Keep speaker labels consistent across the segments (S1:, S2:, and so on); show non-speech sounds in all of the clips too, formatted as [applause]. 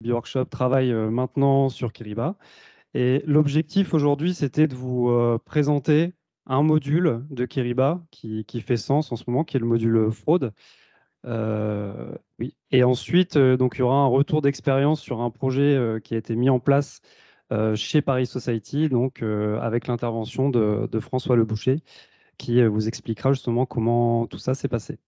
S1: B-Workshop travaille euh, maintenant sur Kiriba. Et l'objectif aujourd'hui, c'était de vous euh, présenter un module de Kiriba qui, fait sens en ce moment, qui est le module fraude. Euh, oui. Et ensuite, donc, il y aura un retour d'expérience sur un projet qui a été mis en place chez Paris Society, donc avec l'intervention de, de, François Leboucher, qui vous expliquera justement comment tout ça s'est passé.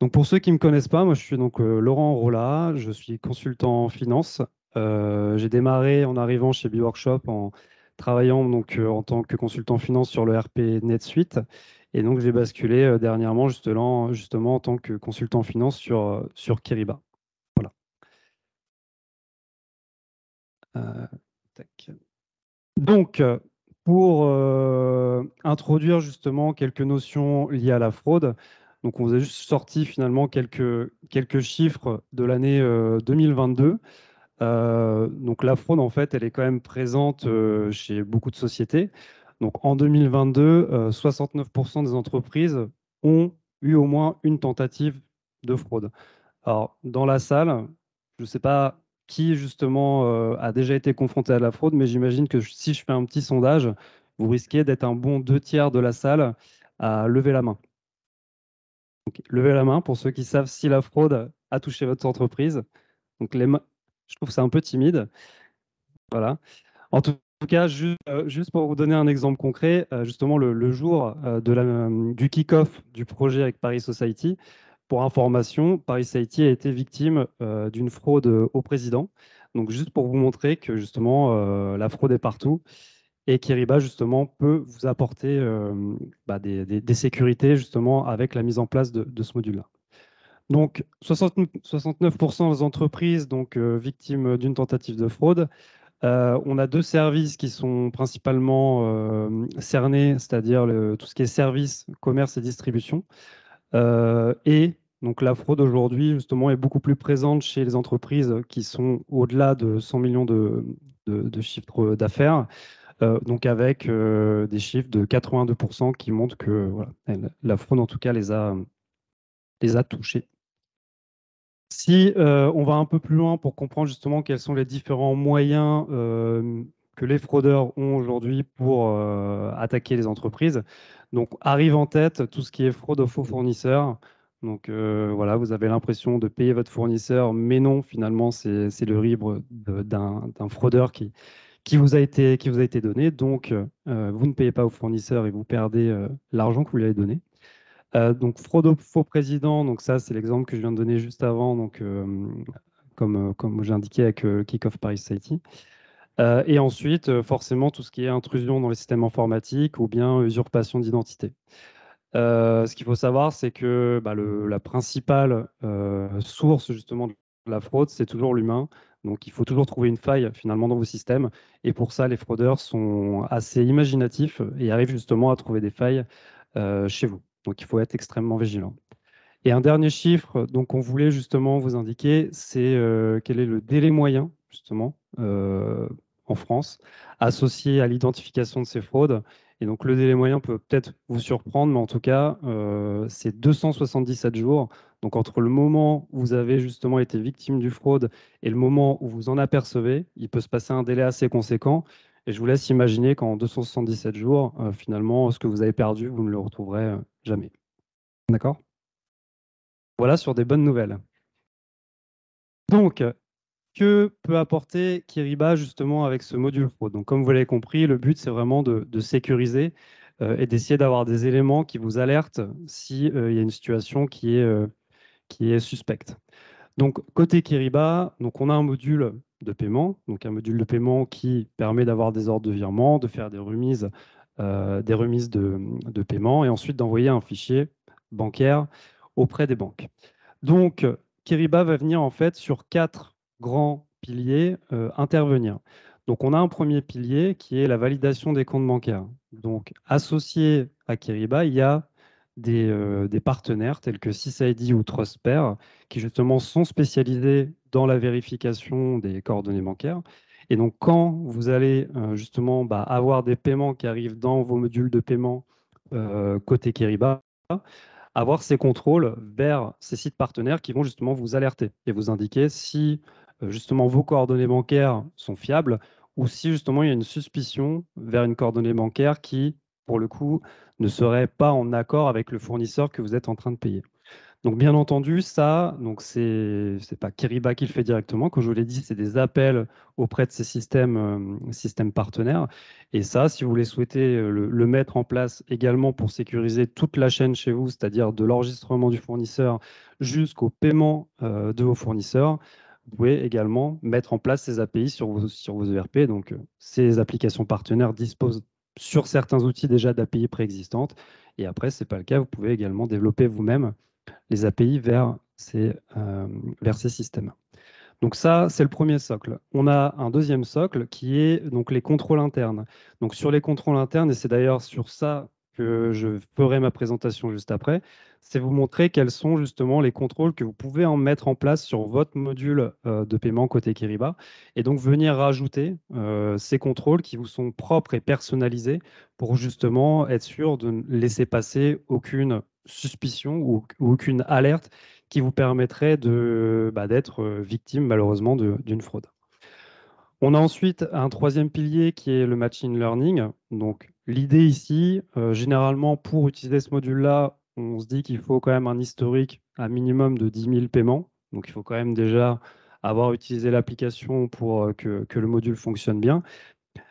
S1: Donc pour ceux qui ne me connaissent pas, moi je suis donc euh, Laurent Rolla, je suis consultant en finance. Euh, j'ai démarré en arrivant chez B-Workshop en travaillant donc euh, en tant que consultant finance sur le RP NetSuite. Et donc j'ai basculé dernièrement justement, en tant que consultant finance sur, sur Voilà. Donc pour introduire justement quelques notions liées à la fraude, donc, on vous a juste sorti finalement quelques, quelques chiffres de l'année 2022. Euh, euh, donc, la fraude, en fait, elle est quand même présente euh, chez beaucoup de sociétés. Donc, en 2022, 69% des entreprises ont eu au moins une tentative de fraude. Alors, dans la salle, je ne sais pas qui justement a déjà été confronté à la fraude, mais j'imagine que si je fais un petit sondage, vous risquez d'être un bon deux tiers de la salle à lever la main. Donc, levez la main pour ceux qui savent si la fraude a touché votre entreprise. Donc, je trouve c'est un peu timide. Voilà. En tout cas, euh, juste pour vous donner un exemple concret, euh, justement, le, jour euh, du kick-off du projet avec Paris Society, pour information, Paris Society a été victime d'une fraude au président. Donc, juste pour vous montrer que justement, la fraude est partout. Et Kiriba, justement, peut vous apporter euh, bah, des, sécurités, justement, avec la mise en place de, ce module-là. Donc, 69% des entreprises donc, euh, victimes d'une tentative de fraude. Euh, on a deux services qui sont principalement cernés, c'est-à-dire tout ce qui est services, commerce et distribution. et donc la fraude aujourd'hui, justement, est beaucoup plus présente chez les entreprises qui sont au-delà de 100 millions de, de chiffres d'affaires. Euh, donc avec euh, des chiffres de 82% qui montrent que la fraude en tout cas les a, les a touchés. Si euh, on va un peu plus loin pour comprendre justement quels sont les différents moyens que les fraudeurs ont aujourd'hui pour attaquer les entreprises, donc arrive en tête tout ce qui est fraude aux faux fournisseurs. Donc voilà, vous avez l'impression de payer votre fournisseur, mais non, finalement, c'est le libre d'un fraudeur qui, qui vous a été, qui vous a été donné. Donc, euh, euh, vous ne payez pas au fournisseur et vous perdez euh, l'argent que vous lui avez donné. donc, fraude au faux président, donc ça, c'est l'exemple que je viens de donner juste avant, donc, comme, comme j'ai indiqué avec Kickoff Paris Society. et ensuite, forcément, tout ce qui est intrusion dans les systèmes informatiques ou bien usurpation d'identité. ce qu'il faut savoir, c'est que bah, la principale source justement de la fraude, c'est toujours l'humain. Donc il faut toujours trouver une faille finalement dans vos systèmes. Et pour ça, les fraudeurs sont assez imaginatifs et arrivent justement à trouver des failles euh, chez vous. Donc il faut être extrêmement vigilant. Et un dernier chiffre, donc on voulait justement vous indiquer, c'est euh, quel est le délai moyen justement euh, en France associé à l'identification de ces fraudes et donc le délai moyen peut peut-être vous surprendre, mais en tout cas, euh, c'est 277 jours. Donc entre le moment où vous avez justement été victime du fraude et le moment où vous en apercevez, il peut se passer un délai assez conséquent. Et je vous laisse imaginer qu'en 277 jours, euh, finalement, ce que vous avez perdu, vous ne le retrouverez euh, jamais. D'accord Voilà sur des bonnes nouvelles. Donc, que peut apporter Kiriba justement avec ce module Donc, comme vous l'avez compris, le but, c'est vraiment de, sécuriser euh, et d'essayer d'avoir des éléments qui vous alertent s'il euh, il y a une situation qui est, euh, qui est suspecte. Donc, côté Kiriba, donc on a un module de paiement, donc un module de paiement qui permet d'avoir des ordres de virement, de faire des remises, des remises de, paiement et ensuite d'envoyer un fichier bancaire auprès des banques. Donc, Kiriba va venir en fait sur quatre grands piliers euh, intervenir. Donc on a un premier pilier qui est la validation des comptes bancaires. Donc associé à Kiriba, il y a des, euh, partenaires tels que SysID ou Trustpair qui justement sont spécialisés dans la vérification des coordonnées bancaires. Et donc quand vous allez euh, justement bah, avoir des paiements qui arrivent dans vos modules de paiement côté Keriba, avoir ces contrôles vers ces sites partenaires qui vont justement vous alerter et vous indiquer si euh, justement vos coordonnées bancaires sont fiables ou si justement il y a une suspicion vers une coordonnée bancaire qui, pour le coup, ne serait pas en accord avec le fournisseur que vous êtes en train de payer. Donc bien entendu, ça, donc c'est pas Kiriba qui le fait directement, comme je vous l'ai dit, c'est des appels auprès de ces systèmes, euh, partenaires. Et ça, si vous voulez souhaiter euh, le, mettre en place également pour sécuriser toute la chaîne chez vous, c'est-à-dire de l'enregistrement du fournisseur jusqu'au paiement de vos fournisseurs, vous pouvez également mettre en place ces API sur vos, sur vos ERP. Donc, euh, ces applications partenaires disposent sur certains outils déjà d'API préexistantes. Et après, ce n'est pas le cas, vous pouvez également développer vous-même les API vers ces, euh, vers ces systèmes. Donc ça, c'est le premier socle. On a un deuxième socle qui est donc les contrôles internes. Donc sur les contrôles internes, et c'est d'ailleurs sur ça que je ferai ma présentation juste après, c'est vous montrer quels sont justement les contrôles que vous pouvez en mettre en place sur votre module euh, de paiement côté Kiriba, et donc venir rajouter euh, ces contrôles qui vous sont propres et personnalisés pour justement être sûr de ne laisser passer aucune suspicion ou, aucune alerte qui vous permettrait bah, d'être euh, victime malheureusement d'une fraude. On a ensuite un troisième pilier qui est le machine learning. Donc l'idée ici, euh, généralement pour utiliser ce module-là, on se dit qu'il faut quand même un historique à minimum de 10 000 paiements. Donc il faut quand même déjà avoir utilisé l'application pour euh, que, que, le module fonctionne bien.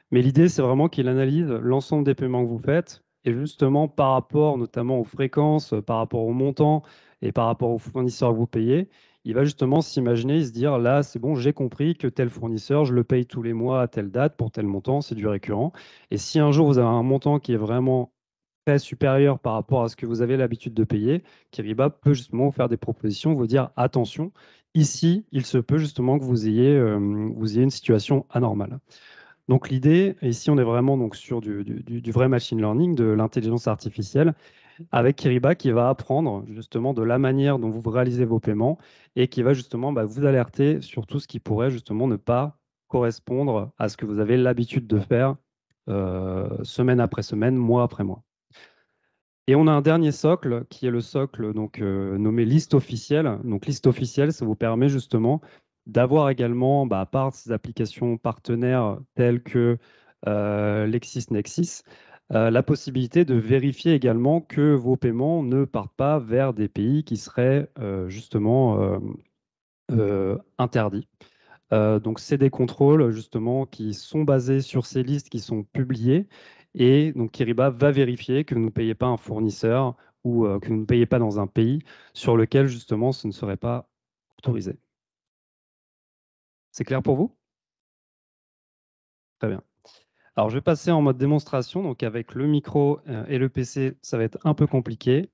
S1: Mais l'idée, c'est vraiment qu'il analyse l'ensemble des paiements que vous faites et justement par rapport notamment aux fréquences, par rapport aux montants et par rapport aux fournisseurs que vous payez, il va justement s'imaginer, se dire là, c'est bon, j'ai compris que tel fournisseur, je le paye tous les mois à telle date pour tel montant, c'est du récurrent. Et si un jour vous avez un montant qui est vraiment très supérieur par rapport à ce que vous avez l'habitude de payer, Kiriba peut justement vous faire des propositions, vous dire attention, ici, il se peut justement que vous ayez, euh, vous ayez une situation anormale. Donc l'idée, ici on est vraiment donc sur du vrai machine learning, de l'intelligence artificielle, avec Kiriba qui va apprendre justement de la manière dont vous réalisez vos paiements et qui va justement bah, vous alerter sur tout ce qui pourrait justement ne pas correspondre à ce que vous avez l'habitude de faire euh, semaine après semaine, mois après mois. Et on a un dernier socle qui est le socle donc, euh, nommé liste officielle. Donc liste officielle, ça vous permet justement d'avoir également, bah, à part ces applications partenaires telles que euh, LexisNexis, euh, la possibilité de vérifier également que vos paiements ne partent pas vers des pays qui seraient euh, justement euh, interdits. donc c'est des contrôles justement qui sont basés sur ces listes qui sont publiées et donc Kiriba va vérifier que vous ne payez pas un fournisseur ou que vous ne payez pas dans un pays sur lequel justement ce ne serait pas autorisé. C'est clair pour vous Très bien je vais passer en mode démonstration. Donc, avec le micro euh, et le PC, ça va être un peu compliqué.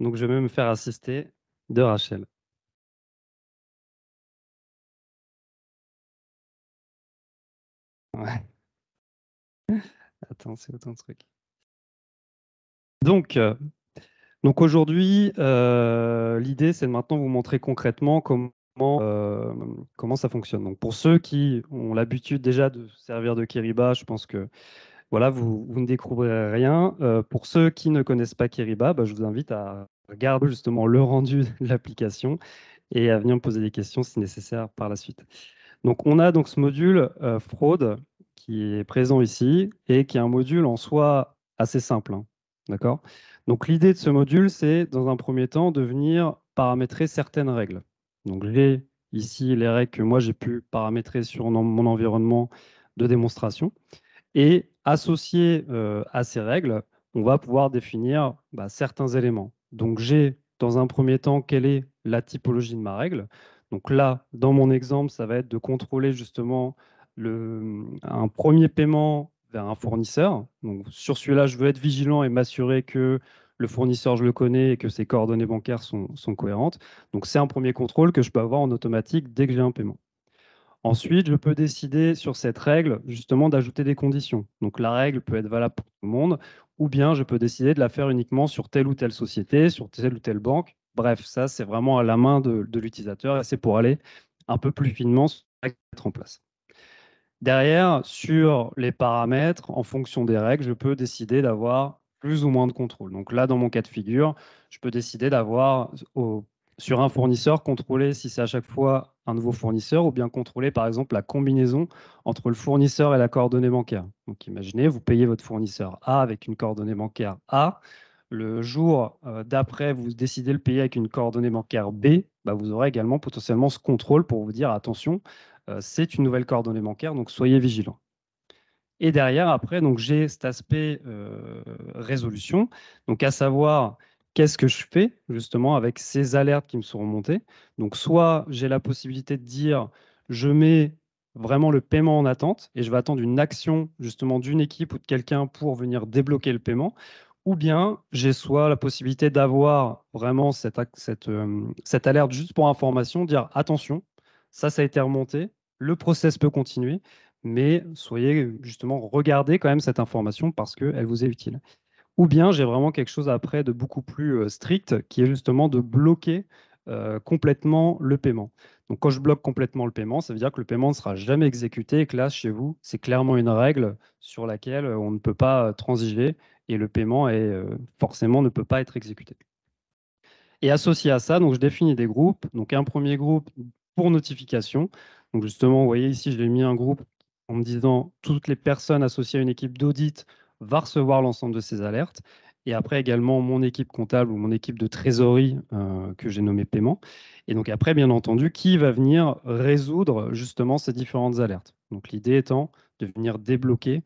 S1: Donc, je vais me faire assister de Rachel. Ouais. [laughs] Attends, c'est autant de trucs. Donc, aujourd'hui, euh, l'idée, c'est de maintenant vous montrer concrètement comment Mmh. Euh, comment ça fonctionne. Donc pour ceux qui ont l'habitude déjà de servir de Kiriba, je pense que voilà, vous, ne découvrirez rien. Euh, pour ceux qui ne connaissent pas Kiriba, bah, je vous invite à regarder justement le rendu [laughs] de l'application et à venir me poser des questions si nécessaire par la suite. Donc on a donc ce module euh, Fraud fraude qui est présent ici et qui est un module en soi assez simple. Hein, d'accord Donc l'idée de ce module, c'est dans un premier temps de venir paramétrer certaines règles. Donc j'ai ici les règles que moi j'ai pu paramétrer sur mon environnement de démonstration. Et associé euh, à ces règles, on va pouvoir définir bah, certains éléments. Donc j'ai dans un premier temps quelle est la typologie de ma règle. Donc là, dans mon exemple, ça va être de contrôler justement un premier paiement vers un fournisseur. Donc sur celui-là, je veux être vigilant et m'assurer que le fournisseur, je le connais et que ses coordonnées bancaires sont, cohérentes. Donc, c'est un premier contrôle que je peux avoir en automatique dès que j'ai un paiement. Ensuite, je peux décider sur cette règle, justement, d'ajouter des conditions. Donc, la règle peut être valable pour tout le monde, ou bien je peux décider de la faire uniquement sur telle ou telle société, sur telle ou telle banque. Bref, ça, c'est vraiment à la main de, l'utilisateur et c'est pour aller un peu plus finement mettre en place. Derrière, sur les paramètres, en fonction des règles, je peux décider d'avoir plus ou moins de contrôle. Donc là, dans mon cas de figure, je peux décider d'avoir sur un fournisseur contrôler si c'est à chaque fois un nouveau fournisseur ou bien contrôler par exemple la combinaison entre le fournisseur et la coordonnée bancaire. Donc imaginez, vous payez votre fournisseur A avec une coordonnée bancaire A. Le jour euh, d'après, vous décidez de le payer avec une coordonnée bancaire B, bah, vous aurez également potentiellement ce contrôle pour vous dire attention, euh, c'est une nouvelle coordonnée bancaire, donc soyez vigilant. Et derrière, après, j'ai cet aspect euh, résolution, donc à savoir qu'est-ce que je fais justement avec ces alertes qui me sont remontées. Donc soit j'ai la possibilité de dire je mets vraiment le paiement en attente et je vais attendre une action justement d'une équipe ou de quelqu'un pour venir débloquer le paiement. Ou bien j'ai soit la possibilité d'avoir vraiment cette, euh, cette alerte juste pour information, dire attention, ça, ça a été remonté, le process peut continuer, mais soyez justement, regardez quand même cette information parce qu'elle vous est utile. Ou bien j'ai vraiment quelque chose après de beaucoup plus euh, strict qui est justement de bloquer euh, complètement le paiement. Donc quand je bloque complètement le paiement, ça veut dire que le paiement ne sera jamais exécuté et que là, chez vous, c'est clairement une règle sur laquelle euh, on ne peut pas transiger et le paiement est, forcément ne peut pas être exécuté. Et associé à ça, donc je définis des groupes. Donc un premier groupe pour notification. Donc justement, vous voyez ici, je mis un groupe en me disant toutes les personnes associées à une équipe d'audit va recevoir l'ensemble de ces alertes. Et après également mon équipe comptable ou mon équipe de trésorerie euh, que j'ai nommée paiement. Et donc après, bien entendu, qui va venir résoudre justement ces différentes alertes. Donc l'idée étant de venir débloquer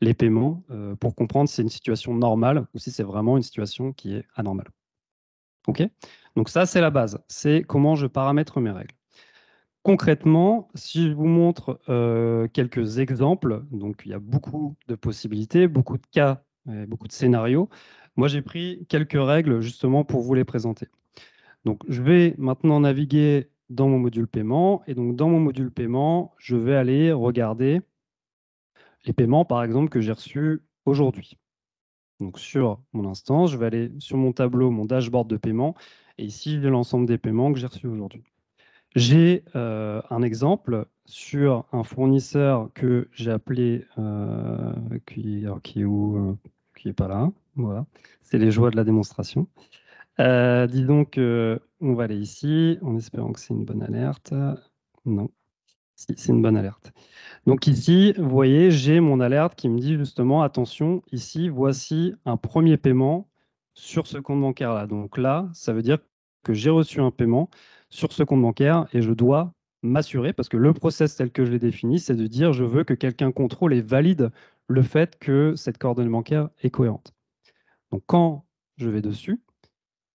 S1: les paiements euh, pour comprendre si c'est une situation normale ou si c'est vraiment une situation qui est anormale. OK Donc ça, c'est la base. C'est comment je paramètre mes règles. Concrètement, si je vous montre euh, quelques exemples, donc il y a beaucoup de possibilités, beaucoup de cas, euh, beaucoup de scénarios. Moi, j'ai pris quelques règles justement pour vous les présenter. Donc, je vais maintenant naviguer dans mon module paiement. Et donc, dans mon module paiement, je vais aller regarder les paiements, par exemple, que j'ai reçus aujourd'hui. Donc, sur mon instance, je vais aller sur mon tableau, mon dashboard de paiement. Et ici, j'ai l'ensemble des paiements que j'ai reçus aujourd'hui. J'ai euh, un exemple sur un fournisseur que j'ai appelé, euh, qui, n'est euh, pas là. Voilà, c'est les joies de la démonstration. dis donc, on va aller ici, en espérant que c'est une bonne alerte. Non, c'est une bonne alerte. Donc ici, vous voyez, j'ai mon alerte qui me dit justement, attention, ici, voici un premier paiement sur ce compte bancaire-là. Donc là, ça veut dire que j'ai reçu un paiement sur ce compte bancaire et je dois m'assurer, parce que le process tel que je l'ai défini, c'est de dire je veux que quelqu'un contrôle et valide le fait que cette coordonnée bancaire est cohérente. Donc quand je vais dessus,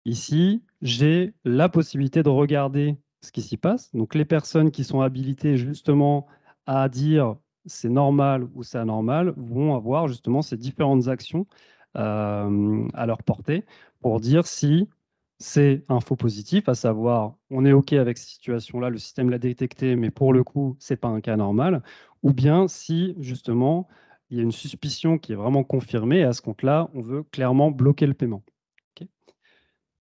S1: ici, j'ai la possibilité de regarder ce qui s'y passe. Donc les personnes qui sont habilitées justement à dire c'est normal ou c'est anormal vont avoir justement ces différentes actions euh, à leur portée pour dire si c'est un faux positif, à savoir on est OK avec cette situation-là, le système l'a détecté, mais pour le coup, ce n'est pas un cas normal, ou bien si justement il y a une suspicion qui est vraiment confirmée, à ce compte-là, on veut clairement bloquer le paiement.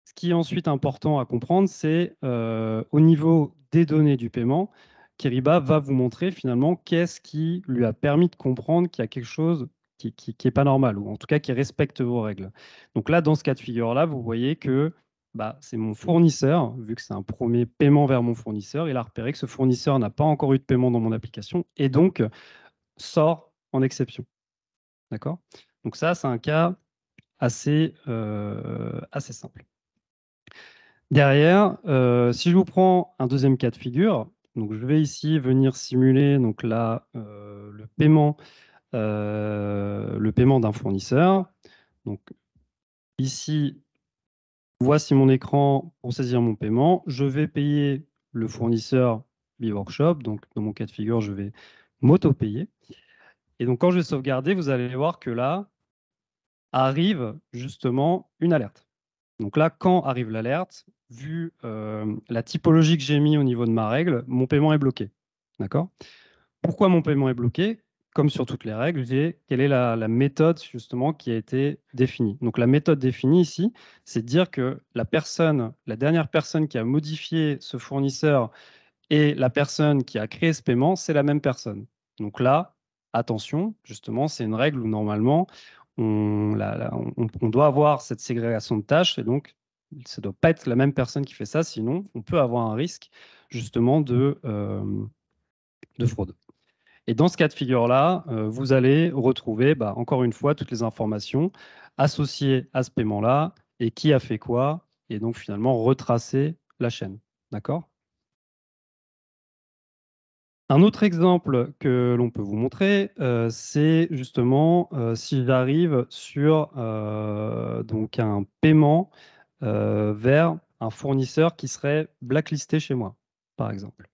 S1: Ce qui est ensuite important à comprendre, c'est euh, au niveau des données du paiement, KERIBA va vous montrer finalement qu'est-ce qui lui a permis de comprendre qu'il y a quelque chose qui n'est pas normal, ou en tout cas qui respecte vos règles. Donc là, dans ce cas de figure-là, vous voyez que bah, c'est mon fournisseur, vu que c'est un premier paiement vers mon fournisseur, il a repéré que ce fournisseur n'a pas encore eu de paiement dans mon application et donc sort en exception. D'accord Donc ça, c'est un cas assez, euh, assez simple. Derrière, euh, si je vous prends un deuxième cas de figure, donc je vais ici venir simuler donc là, euh, le paiement, le paiement d'un fournisseur. Donc ici, voici mon écran pour saisir mon paiement. Je vais payer le fournisseur B-Workshop. Donc, dans mon cas de figure, je vais m'auto-payer. Et donc, quand je vais sauvegarder, vous allez voir que là, arrive justement une alerte. Donc là, quand arrive l'alerte, vu euh, la typologie que j'ai mis au niveau de ma règle, mon paiement est bloqué. D'accord Pourquoi mon paiement est bloqué comme sur toutes les règles, quelle est la, méthode justement qui a été définie. Donc la méthode définie ici, c'est de dire que la personne, la dernière personne qui a modifié ce fournisseur et la personne qui a créé ce paiement, c'est la même personne. Donc là, attention, justement, c'est une règle où normalement on, doit avoir cette ségrégation de tâches et donc ça ne doit pas être la même personne qui fait ça, sinon on peut avoir un risque justement de, euh, de fraude. Et dans ce cas de figure-là, euh, vous allez retrouver, bah, encore une fois, toutes les informations associées à ce paiement-là et qui a fait quoi, et donc finalement retracer la chaîne. D'accord un autre exemple que l'on peut vous montrer, euh, c'est justement euh, si j'arrive sur euh, donc un paiement vers un fournisseur qui serait blacklisté chez moi, par exemple.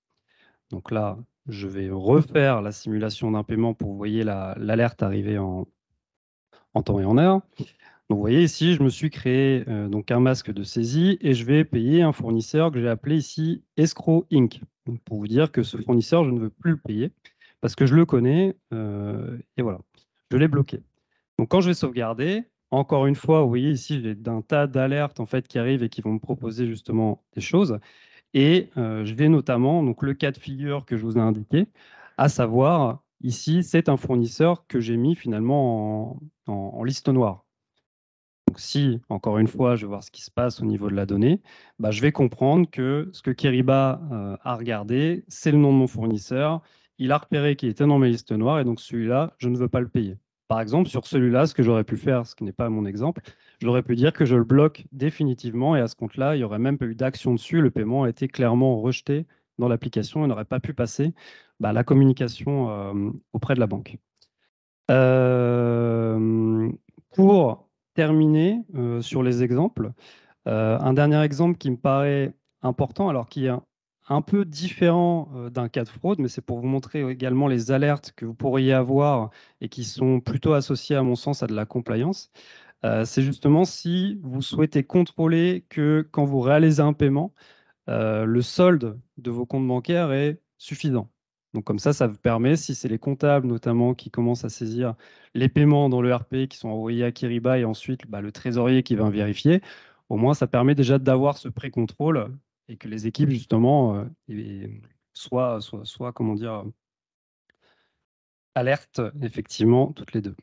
S1: Donc là, je vais refaire la simulation d'un paiement pour vous voyez l'alerte arriver en, temps et en heure. Donc vous voyez ici, je me suis créé euh, donc un masque de saisie et je vais payer un fournisseur que j'ai appelé ici Escrow Inc. pour vous dire que ce fournisseur, je ne veux plus le payer parce que je le connais euh, et voilà, je l'ai bloqué. Donc quand je vais sauvegarder, encore une fois, vous voyez ici, j'ai un tas d'alertes en fait qui arrivent et qui vont me proposer justement des choses. Et euh, je vais notamment, donc le cas de figure que je vous ai indiqué, à savoir, ici, c'est un fournisseur que j'ai mis finalement en, liste noire. Donc si, encore une fois, je vais voir ce qui se passe au niveau de la donnée, bah, je vais comprendre que ce que Keriba euh, a regardé, c'est le nom de mon fournisseur, il a repéré qu'il était dans ma liste noire, et donc celui-là, je ne veux pas le payer. Par exemple, sur celui-là, ce que j'aurais pu faire, ce qui n'est pas mon exemple, j'aurais pu dire que je le bloque définitivement et à ce compte-là, il n'y aurait même pas eu d'action dessus. Le paiement a été clairement rejeté dans l'application et n'aurait pas pu passer bah, la communication euh, auprès de la banque. Euh, pour terminer euh, sur les exemples, un dernier exemple qui me paraît important, alors qu'il y a un peu différent euh, d'un cas de fraude, mais c'est pour vous montrer également les alertes que vous pourriez avoir et qui sont plutôt associées, à mon sens, à de la compliance. Euh, c'est justement si vous souhaitez contrôler que quand vous réalisez un paiement, euh, le solde de vos comptes bancaires est suffisant. Donc comme ça, ça vous permet, si c'est les comptables notamment qui commencent à saisir les paiements dans le RP qui sont envoyés à Kiriba et ensuite bah, le trésorier qui va vérifier, au moins ça permet déjà d'avoir ce pré-contrôle et que les équipes, justement, euh, soient, comment dire, alertes, effectivement, toutes les deux.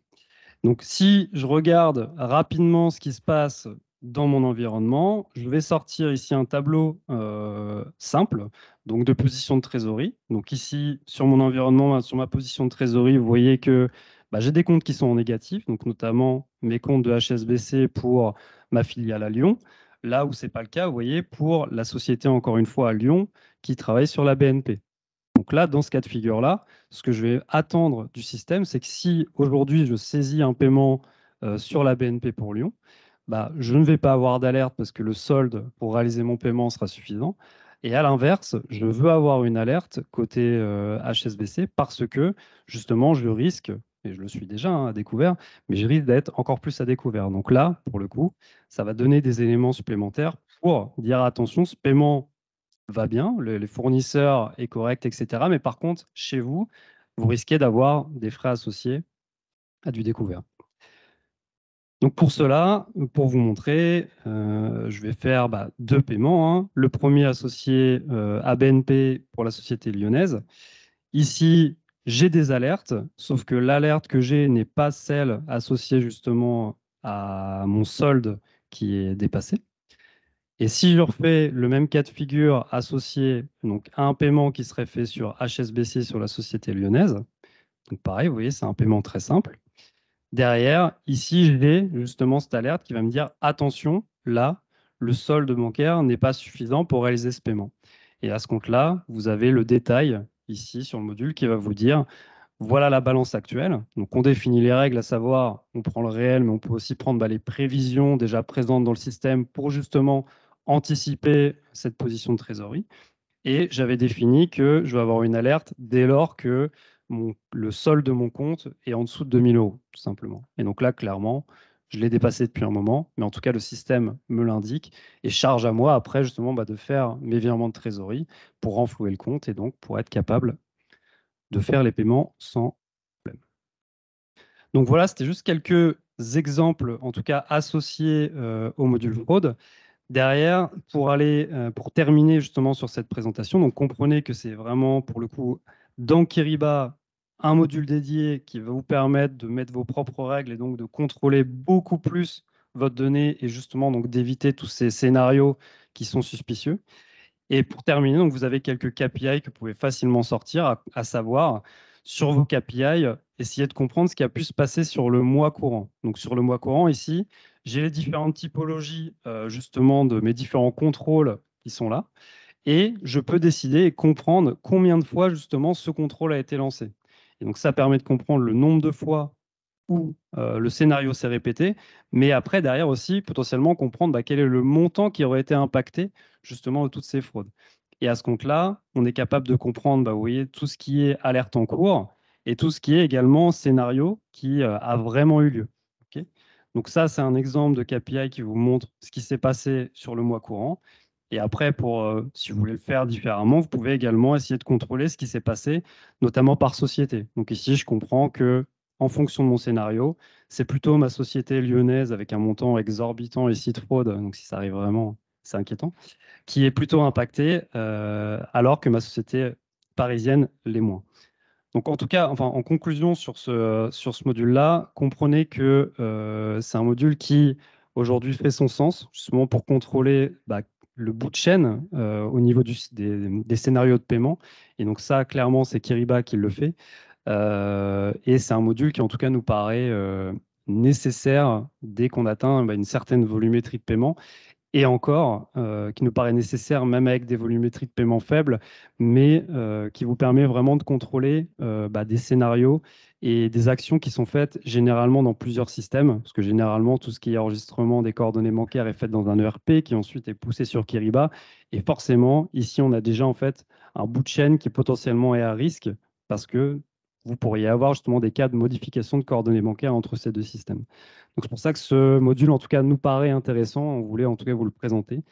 S1: Donc, si je regarde rapidement ce qui se passe dans mon environnement, je vais sortir ici un tableau euh, simple, donc de position de trésorerie. Donc ici, sur mon environnement, sur ma position de trésorerie, vous voyez que bah, j'ai des comptes qui sont en négatif, donc notamment mes comptes de HSBC pour ma filiale à Lyon, Là où c'est pas le cas, vous voyez, pour la société, encore une fois, à Lyon, qui travaille sur la BNP. Donc là, dans ce cas de figure-là, ce que je vais attendre du système, c'est que si aujourd'hui je saisis un paiement euh, sur la BNP pour Lyon, bah, je ne vais pas avoir d'alerte parce que le solde pour réaliser mon paiement sera suffisant. Et à l'inverse, je veux avoir une alerte côté HSBC euh, parce que justement, je risque je le suis déjà hein, à découvert, mais je risque d'être encore plus à découvert. Donc là, pour le coup, ça va donner des éléments supplémentaires pour dire attention, ce paiement va bien, le, les fournisseurs est correct, etc. Mais par contre, chez vous, vous risquez d'avoir des frais associés à du découvert. Donc pour cela, pour vous montrer, euh, je vais faire bah, deux paiements. Hein. Le premier associé à euh, BNP pour la société lyonnaise. Ici, j'ai des alertes, sauf que l'alerte que j'ai n'est pas celle associée justement à mon solde qui est dépassé. Et si je refais le même cas de figure associé donc, à un paiement qui serait fait sur HSBC sur la société lyonnaise, donc pareil, vous voyez, c'est un paiement très simple. Derrière, ici, j'ai justement cette alerte qui va me dire attention, là, le solde bancaire n'est pas suffisant pour réaliser ce paiement. Et à ce compte-là, vous avez le détail ici sur le module qui va vous dire voilà la balance actuelle. Donc on définit les règles, à savoir on prend le réel, mais on peut aussi prendre bah, les prévisions déjà présentes dans le système pour justement anticiper cette position de trésorerie. Et j'avais défini que je vais avoir une alerte dès lors que le solde de mon compte est en dessous de 2000 euros, tout simplement. Et donc là, clairement, je l'ai dépassé depuis un moment, mais en tout cas, le système me l'indique et charge à moi après justement bah, de faire mes virements de trésorerie pour renflouer le compte et donc pour être capable de faire les paiements sans problème. Donc voilà, c'était juste quelques exemples, en tout cas associés euh, au module fraude. Derrière, pour aller, euh, pour terminer justement sur cette présentation, donc comprenez que c'est vraiment pour le coup dans Kiriba un module dédié qui va vous permettre de mettre vos propres règles et donc de contrôler beaucoup plus votre donnée et justement donc d'éviter tous ces scénarios qui sont suspicieux. Et pour terminer, donc vous avez quelques KPI que vous pouvez facilement sortir, à, savoir sur vos KPI, essayer de comprendre ce qui a pu se passer sur le mois courant. Donc sur le mois courant ici, j'ai les différentes typologies euh, justement de mes différents contrôles qui sont là, et je peux décider et comprendre combien de fois justement ce contrôle a été lancé. Et donc ça permet de comprendre le nombre de fois où euh, le scénario s'est répété, mais après, derrière aussi, potentiellement comprendre bah, quel est le montant qui aurait été impacté justement de toutes ces fraudes. Et à ce compte-là, on est capable de comprendre, bah, voyez, tout ce qui est alerte en cours et tout ce qui est également scénario qui euh, a vraiment eu lieu. Donc ça, c'est un exemple de KPI qui vous montre ce qui s'est passé sur le mois courant. Et après, pour, euh, si vous voulez le faire différemment, vous pouvez également essayer de contrôler ce qui s'est passé, notamment par société. Donc ici, je comprends que en fonction de mon scénario, c'est plutôt ma société lyonnaise avec un montant exorbitant ici de fraude, donc si ça arrive vraiment, c'est inquiétant, qui est plutôt impactée, euh, alors que ma société parisienne les moins. Donc en tout cas, enfin, en conclusion sur ce, sur ce module-là, comprenez que euh, c'est un module qui aujourd'hui fait son sens, justement pour contrôler bah, le bout de chaîne euh, au niveau des, scénarios de paiement. Et donc ça, clairement, c'est Kiriba qui le fait. Euh, et c'est un module qui, en tout cas, nous paraît euh, nécessaire dès qu'on atteint bah, une certaine volumétrie de paiement. Et encore, qui nous paraît nécessaire même avec des volumétries de paiement faibles, mais qui vous permet vraiment de contrôler bah, des scénarios et des actions qui sont faites généralement dans plusieurs systèmes, parce que généralement tout ce qui est enregistrement des coordonnées bancaires est fait dans un ERP qui ensuite est poussé sur Kiriba. Et forcément, ici, on a déjà en fait un bout de chaîne qui potentiellement est à risque parce que vous pourriez avoir justement des cas de modification de coordonnées bancaires entre ces deux systèmes. Donc c'est pour ça que ce module, en tout cas, nous paraît intéressant. On voulait en tout cas vous le présenter.